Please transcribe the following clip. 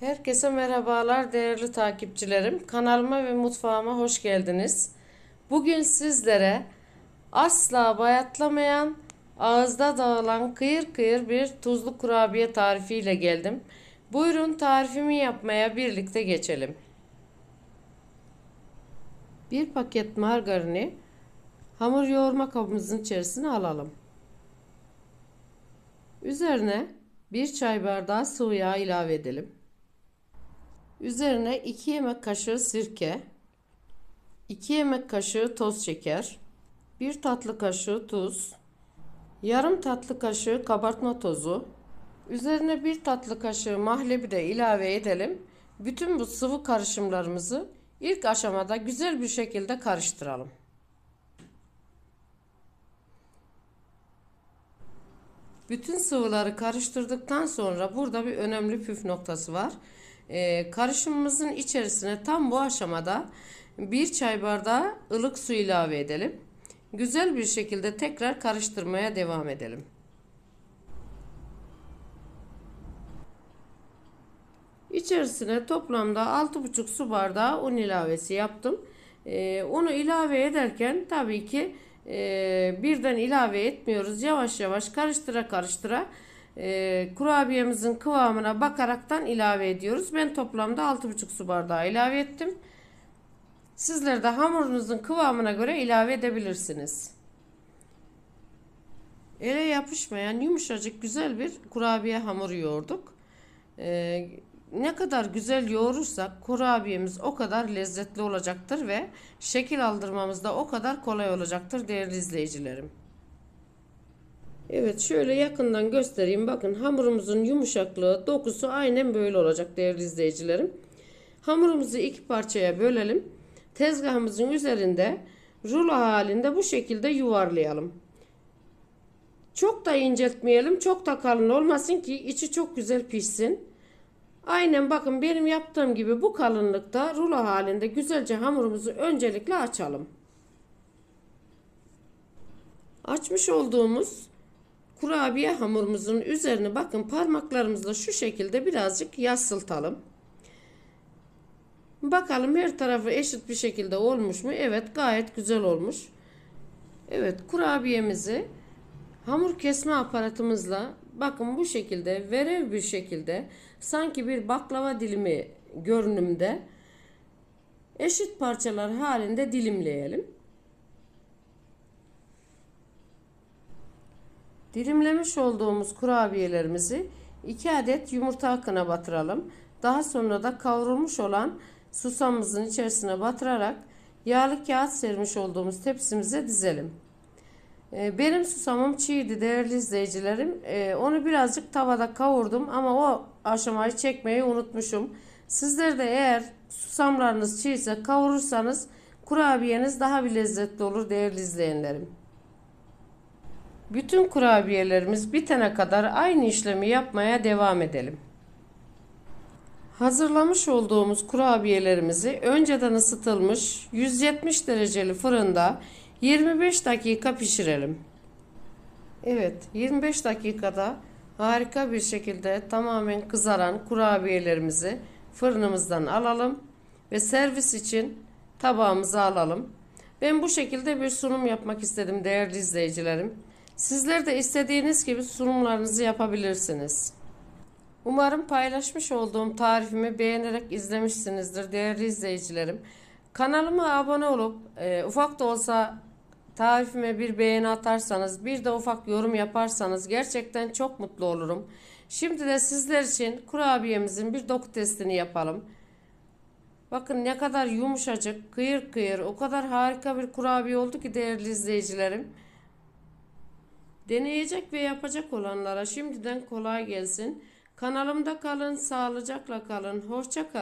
Herkese merhabalar değerli takipçilerim. Kanalıma ve mutfağıma hoş geldiniz. Bugün sizlere asla bayatlamayan, ağızda dağılan kıyır kıyır bir tuzlu kurabiye tarifiyle geldim. Buyurun tarifimi yapmaya birlikte geçelim. Bir paket margarini hamur yoğurma kabımızın içerisine alalım. Üzerine bir çay bardağı sıvı yağ ilave edelim. Üzerine 2 yemek kaşığı sirke, 2 yemek kaşığı toz şeker, 1 tatlı kaşığı tuz, yarım tatlı kaşığı kabartma tozu, üzerine 1 tatlı kaşığı mahlebi de ilave edelim. Bütün bu sıvı karışımlarımızı ilk aşamada güzel bir şekilde karıştıralım. Bütün sıvıları karıştırdıktan sonra burada bir önemli püf noktası var. E, karışımımızın içerisine tam bu aşamada bir çay bardağı ılık su ilave edelim. Güzel bir şekilde tekrar karıştırmaya devam edelim. İçerisine toplamda 6,5 su bardağı un ilavesi yaptım. Ee, onu ilave ederken tabii ki e, birden ilave etmiyoruz. Yavaş yavaş karıştıra karıştıra e, kurabiyemizin kıvamına bakaraktan ilave ediyoruz. Ben toplamda 6,5 su bardağı ilave ettim. Sizler de hamurunuzun kıvamına göre ilave edebilirsiniz. Ele yapışmayan yumuşacık güzel bir kurabiye hamuru yoğurduk. Ee, ne kadar güzel yoğurursak kurabiyemiz o kadar lezzetli olacaktır ve şekil aldırmamız da o kadar kolay olacaktır değerli izleyicilerim. Evet şöyle yakından göstereyim. Bakın hamurumuzun yumuşaklığı dokusu aynen böyle olacak değerli izleyicilerim. Hamurumuzu iki parçaya bölelim. Tezgahımızın üzerinde rulo halinde bu şekilde yuvarlayalım. Çok da inceltmeyelim. Çok da kalın olmasın ki içi çok güzel pişsin. Aynen bakın benim yaptığım gibi bu kalınlıkta rulo halinde güzelce hamurumuzu öncelikle açalım. Açmış olduğumuz kurabiye hamurumuzun üzerine bakın parmaklarımızla şu şekilde birazcık yassıltalım. Bakalım her tarafı eşit bir şekilde olmuş mu? Evet gayet güzel olmuş. Evet kurabiyemizi hamur kesme aparatımızla bakın bu şekilde verev bir şekilde sanki bir baklava dilimi görünümde eşit parçalar halinde dilimleyelim. Dilimlemiş olduğumuz kurabiyelerimizi 2 adet yumurta akına batıralım. Daha sonra da kavrulmuş olan susamımızın içerisine batırarak yağlı kağıt sermiş olduğumuz tepsimize dizelim. Ee, benim susamım çiğdi değerli izleyicilerim. Ee, onu birazcık tavada kavurdum ama o aşamayı çekmeyi unutmuşum. Sizler de eğer susamlarınız çiğse kavurursanız kurabiyeniz daha bir lezzetli olur değerli izleyenlerim. Bütün kurabiyelerimiz bitene kadar aynı işlemi yapmaya devam edelim. Hazırlamış olduğumuz kurabiyelerimizi önceden ısıtılmış 170 dereceli fırında 25 dakika pişirelim. Evet 25 dakikada harika bir şekilde tamamen kızaran kurabiyelerimizi fırınımızdan alalım ve servis için tabağımıza alalım. Ben bu şekilde bir sunum yapmak istedim değerli izleyicilerim. Sizler de istediğiniz gibi sunumlarınızı yapabilirsiniz. Umarım paylaşmış olduğum tarifimi beğenerek izlemişsinizdir değerli izleyicilerim. Kanalıma abone olup e, ufak da olsa tarifime bir beğeni atarsanız bir de ufak yorum yaparsanız gerçekten çok mutlu olurum. Şimdi de sizler için kurabiyemizin bir doku testini yapalım. Bakın ne kadar yumuşacık, kıyır kıyır, o kadar harika bir kurabiye oldu ki değerli izleyicilerim. Deneyecek ve yapacak olanlara şimdiden kolay gelsin. Kanalımda kalın, sağlıcakla kalın, hoşça kalın.